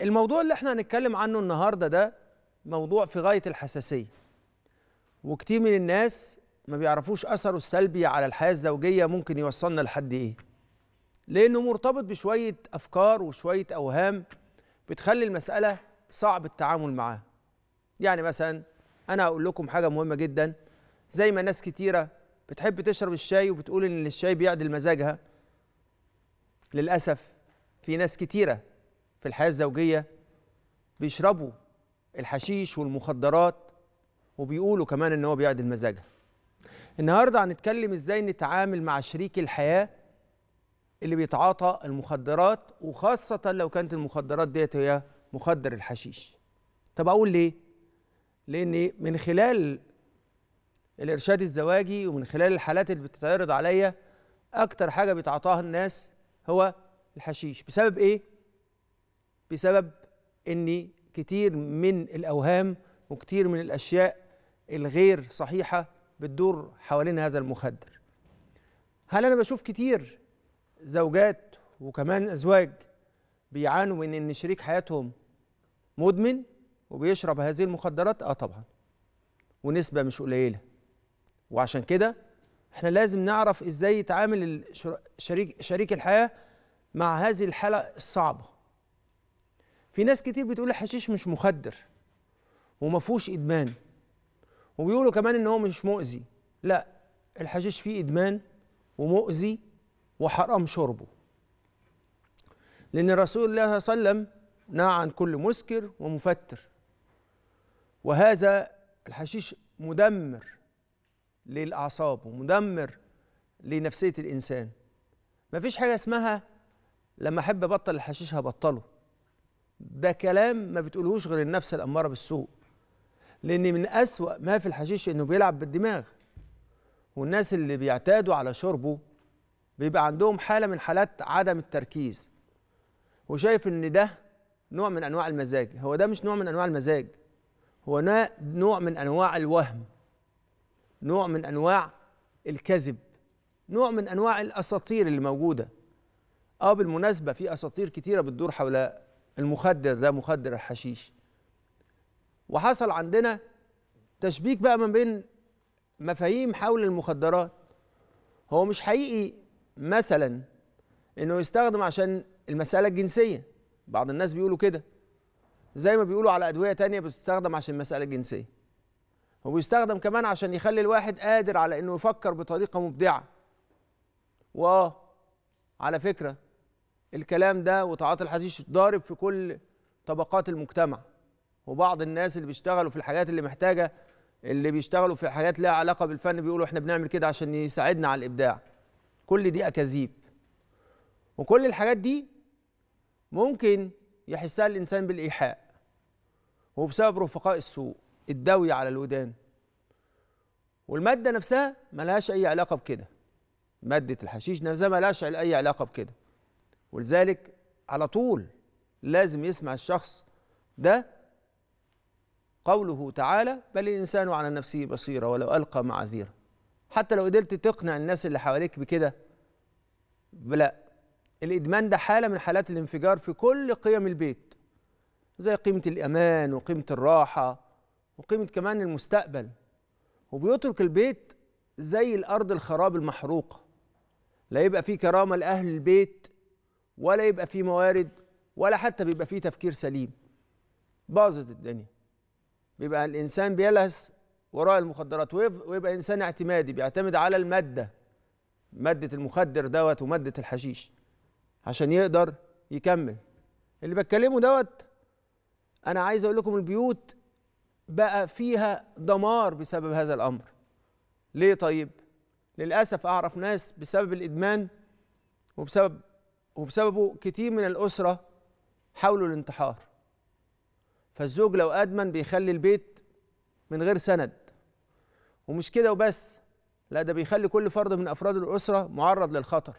الموضوع اللي احنا هنتكلم عنه النهارده ده موضوع في غايه الحساسيه وكتير من الناس ما بيعرفوش اثره السلبي على الحياه الزوجيه ممكن يوصلنا لحد ايه لانه مرتبط بشويه افكار وشويه اوهام بتخلي المساله صعب التعامل معاها يعني مثلا انا هقول لكم حاجه مهمه جدا زي ما ناس كتيره بتحب تشرب الشاي وبتقول ان الشاي بيعدل مزاجها للاسف في ناس كتيره في الحياة الزوجية بيشربوا الحشيش والمخدرات وبيقولوا كمان ان هو بيعدل مزاجها النهارده هنتكلم ازاي نتعامل مع شريك الحياه اللي بيتعاطى المخدرات وخاصه لو كانت المخدرات ديت هي مخدر الحشيش طب اقول ليه لان من خلال الارشاد الزواجي ومن خلال الحالات اللي بتتعرض عليا اكتر حاجه بيتعاطاها الناس هو الحشيش بسبب ايه بسبب ان كتير من الاوهام وكتير من الاشياء الغير صحيحه بتدور حوالين هذا المخدر هل انا بشوف كتير زوجات وكمان ازواج بيعانوا من ان شريك حياتهم مدمن وبيشرب هذه المخدرات اه طبعا ونسبه مش قليله وعشان كده احنا لازم نعرف ازاي يتعامل شريك شريك الحياه مع هذه الحاله الصعبه في ناس كتير بتقول الحشيش مش مخدر وما فيهوش ادمان وبيقولوا كمان ان هو مش مؤذي لا الحشيش فيه ادمان ومؤذي وحرام شربه لان رسول الله صلى الله عليه وسلم نهى عن كل مسكر ومفتر وهذا الحشيش مدمر للاعصاب ومدمر لنفسيه الانسان مفيش حاجه اسمها لما احب ابطل الحشيش هبطله ده كلام ما بتقولهوش غير النفس الأمارة بالسوء لأن من أسوأ ما في الحشيش إنه بيلعب بالدماغ والناس اللي بيعتادوا على شربه بيبقى عندهم حالة من حالات عدم التركيز وشايف إن ده نوع من أنواع المزاج هو ده مش نوع من أنواع المزاج هو ده نوع من أنواع الوهم نوع من أنواع الكذب نوع من أنواع الأساطير اللي موجودة اه بالمناسبة في أساطير كتيرة بتدور حول المخدر ده مخدر الحشيش وحصل عندنا تشبيك بقى ما بين مفاهيم حول المخدرات هو مش حقيقي مثلا انه يستخدم عشان المساله الجنسيه بعض الناس بيقولوا كده زي ما بيقولوا على ادويه تانية بتستخدم عشان المساله الجنسيه هو بيستخدم كمان عشان يخلي الواحد قادر على انه يفكر بطريقه مبدعه واه على فكره الكلام ده وتعاطي الحشيش ضارب في كل طبقات المجتمع وبعض الناس اللي بيشتغلوا في الحاجات اللي محتاجه اللي بيشتغلوا في حاجات لها علاقه بالفن بيقولوا احنا بنعمل كده عشان يساعدنا على الابداع كل دي اكاذيب وكل الحاجات دي ممكن يحسها الانسان بالايحاء وبسبب رفقاء السوء الدوي على الودان والماده نفسها ملهاش اي علاقه بكده ماده الحشيش نفسها ملهاش اي علاقه بكده ولذلك على طول لازم يسمع الشخص ده قوله تعالى بل الإنسان على نفسه بصيرة ولو ألقى معاذيره حتى لو قدرت تقنع الناس اللي حواليك بكده لا الإدمان ده حالة من حالات الانفجار في كل قيم البيت زي قيمة الأمان وقيمة الراحة وقيمة كمان المستقبل وبيترك البيت زي الأرض الخراب المحروقة لا يبقى فيه كرامة لأهل البيت ولا يبقى فيه موارد ولا حتى بيبقى فيه تفكير سليم باظت الدنيا بيبقى الانسان بيلهث وراء المخدرات ويبقى انسان اعتمادي بيعتمد على الماده ماده المخدر دوت وماده الحشيش عشان يقدر يكمل اللي بتكلمه دوت انا عايز اقول لكم البيوت بقى فيها دمار بسبب هذا الامر ليه طيب للاسف اعرف ناس بسبب الادمان وبسبب وبسببه كتير من الأسرة حاولوا الانتحار فالزوج لو أدمن بيخلي البيت من غير سند ومش كده وبس لا ده بيخلي كل فرد من أفراد الأسرة معرض للخطر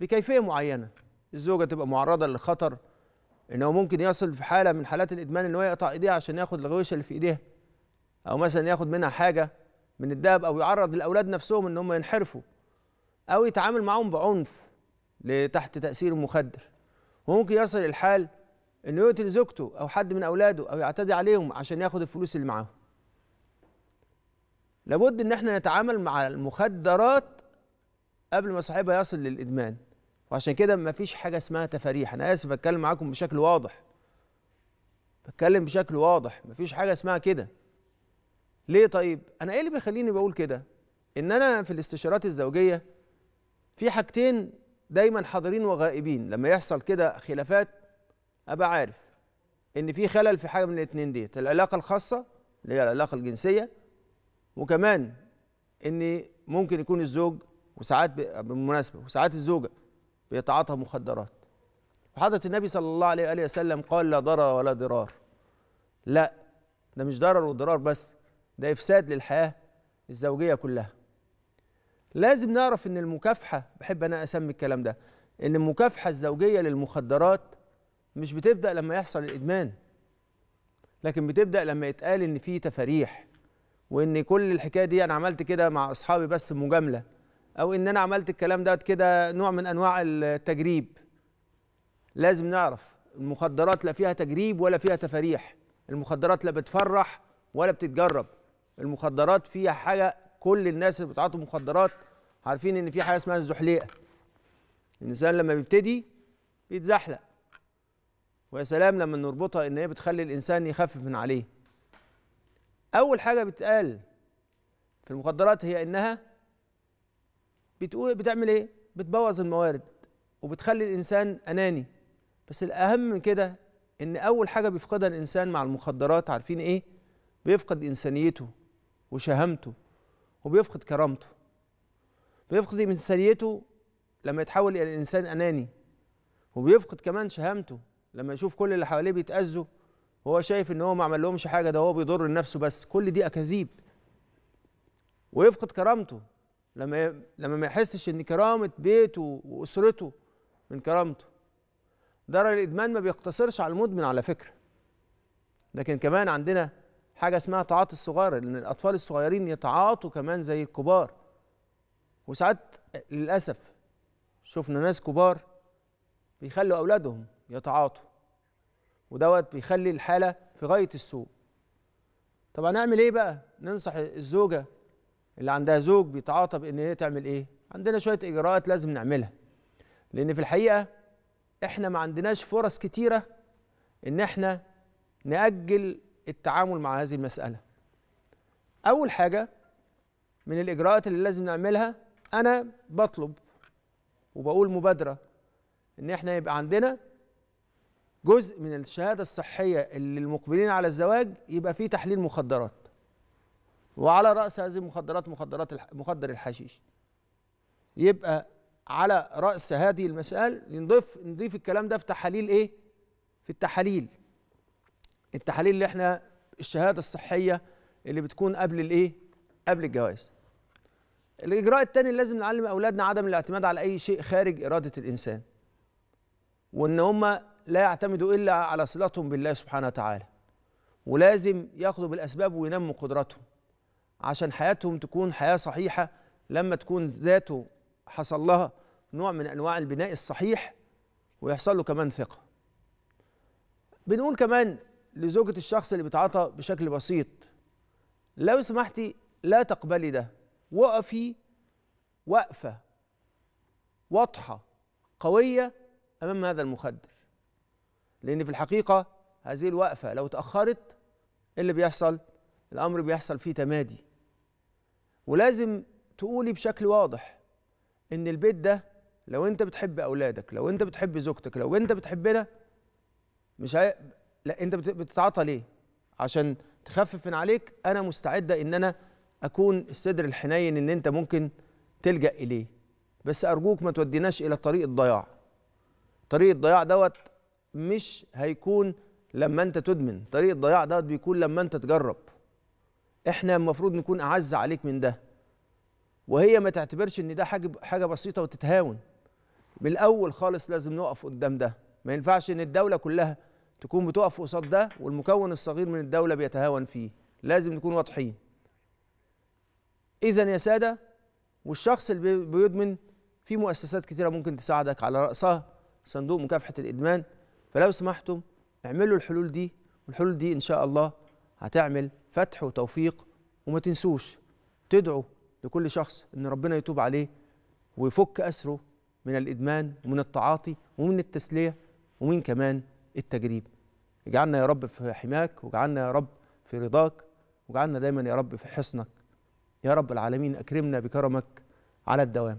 بكيفية معينة الزوجة تبقى معرضة للخطر إنه ممكن يصل في حالة من حالات الإدمان إن هو يقطع إيديها عشان ياخد الغويشة اللي في إيديها أو مثلا ياخد منها حاجة من الدهب أو يعرض الأولاد نفسهم إن هم ينحرفوا أو يتعامل معاهم بعنف تحت تأثير مخدر وممكن يصل الحال انه يقتل زوجته او حد من اولاده او يعتدي عليهم عشان ياخد الفلوس اللي معاهم لابد ان احنا نتعامل مع المخدرات قبل ما صاحبها يصل للادمان وعشان كده ما فيش حاجه اسمها تفاريح انا اسف اتكلم معاكم بشكل واضح بتكلم بشكل واضح ما فيش حاجه اسمها كده ليه طيب انا ايه اللي بيخليني بقول كده ان انا في الاستشارات الزوجيه في حاجتين دايما حاضرين وغائبين لما يحصل كده خلافات ابقى عارف ان في خلل في حاجه من الاثنين ديت العلاقه الخاصه اللي هي العلاقه الجنسيه وكمان ان ممكن يكون الزوج وساعات بالمناسبه وساعات الزوجه بيتعاطى مخدرات وحضرة النبي صلى الله عليه واله وسلم قال لا ضرر ولا ضرار لا ده مش ضرر وضرار بس ده افساد للحياه الزوجيه كلها لازم نعرف ان المكافحه بحب انا اسمي الكلام ده ان المكافحه الزوجيه للمخدرات مش بتبدا لما يحصل الادمان لكن بتبدا لما يتقال ان في تفاريح وان كل الحكايه دي انا عملت كده مع اصحابي بس مجامله او ان انا عملت الكلام دوت كده نوع من انواع التجريب لازم نعرف المخدرات لا فيها تجريب ولا فيها تفاريح المخدرات لا بتفرح ولا بتتجرب المخدرات فيها حاجه كل الناس اللي بتعاطوا مخدرات عارفين ان في حاجه اسمها الزحليقه الانسان لما بيبتدي بيتزحلق ويا سلام لما نربطها ان هي بتخلي الانسان يخفف من عليه اول حاجه بتقال في المخدرات هي انها بتقول بتعمل ايه بتبوظ الموارد وبتخلي الانسان اناني بس الاهم من كده ان اول حاجه بيفقدها الانسان مع المخدرات عارفين ايه بيفقد انسانيته وشهامته وبيفقد كرامته بيفقد إنسانيته لما يتحول إلى إنسان أناني وبيفقد كمان شهامته لما يشوف كل اللي حواليه بيتأذوا وهو شايف ان هو ما عمل لهمش حاجه ده هو بيضر نفسه بس كل دي اكاذيب ويفقد كرامته لما لما ما يحسش ان كرامه بيته واسرته من كرامته ضرر الادمان ما بيقتصرش على المدمن على فكره لكن كمان عندنا حاجه اسمها تعاطي الصغار لان الاطفال الصغيرين يتعاطوا كمان زي الكبار وساعات للاسف شفنا ناس كبار بيخلوا اولادهم يتعاطوا ودوت بيخلي الحاله في غايه السوء طب هنعمل ايه بقى ننصح الزوجه اللي عندها زوج بيتعاطى بان هي تعمل ايه عندنا شويه اجراءات لازم نعملها لان في الحقيقه احنا ما عندناش فرص كتيره ان احنا ناجل التعامل مع هذه المسألة أول حاجة من الإجراءات اللي لازم نعملها أنا بطلب وبقول مبادرة إن إحنا يبقى عندنا جزء من الشهادة الصحية اللي المقبلين على الزواج يبقى فيه تحليل مخدرات وعلى رأس هذه المخدرات مخدرات مخدر الحشيش يبقى على رأس هذه المسألة نضيف نضيف الكلام ده في تحاليل إيه؟ في التحاليل التحاليل اللي احنا الشهاده الصحيه اللي بتكون قبل الايه قبل الجواز الاجراء الثاني اللي لازم نعلم اولادنا عدم الاعتماد على اي شيء خارج اراده الانسان وان هم لا يعتمدوا الا على صلتهم بالله سبحانه وتعالى ولازم ياخدوا بالاسباب وينموا قدراتهم عشان حياتهم تكون حياه صحيحه لما تكون ذاته حصل لها نوع من انواع البناء الصحيح ويحصل له كمان ثقه بنقول كمان لزوجة الشخص اللي بيتعاطى بشكل بسيط لو سمحتي لا تقبلي ده وقفي وقفة واضحة قوية أمام هذا المخدر لأن في الحقيقة هذه الوقفة لو تأخرت إيه اللي بيحصل الأمر بيحصل فيه تمادي ولازم تقولي بشكل واضح إن البيت ده لو أنت بتحب أولادك لو أنت بتحب زوجتك لو أنت بتحبنا مش هي... لا انت بتتعاطى ليه عشان تخفف من عليك انا مستعده ان انا اكون الصدر الحنين ان انت ممكن تلجا اليه بس ارجوك ما توديناش الى طريق الضياع طريق الضياع دوت مش هيكون لما انت تدمن طريق الضياع دوت بيكون لما انت تجرب احنا المفروض نكون اعز عليك من ده وهي ما تعتبرش ان ده حاجه حاجه بسيطه وتتهاون من الاول خالص لازم نقف قدام ده ما ينفعش ان الدوله كلها تكون بتقف قصاد ده والمكون الصغير من الدولة بيتهاون فيه لازم نكون واضحين إذا يا سادة والشخص اللي بيدمن في مؤسسات كتيرة ممكن تساعدك على رأسها صندوق مكافحة الإدمان فلو سمحتم اعملوا الحلول دي والحلول دي إن شاء الله هتعمل فتح وتوفيق وما تنسوش تدعو لكل شخص إن ربنا يتوب عليه ويفك أسره من الإدمان ومن التعاطي ومن التسلية ومن كمان التجريب اجعلنا يا رب في حماك واجعلنا يا رب في رضاك واجعلنا دايما يا رب في حصنك يا رب العالمين اكرمنا بكرمك على الدوام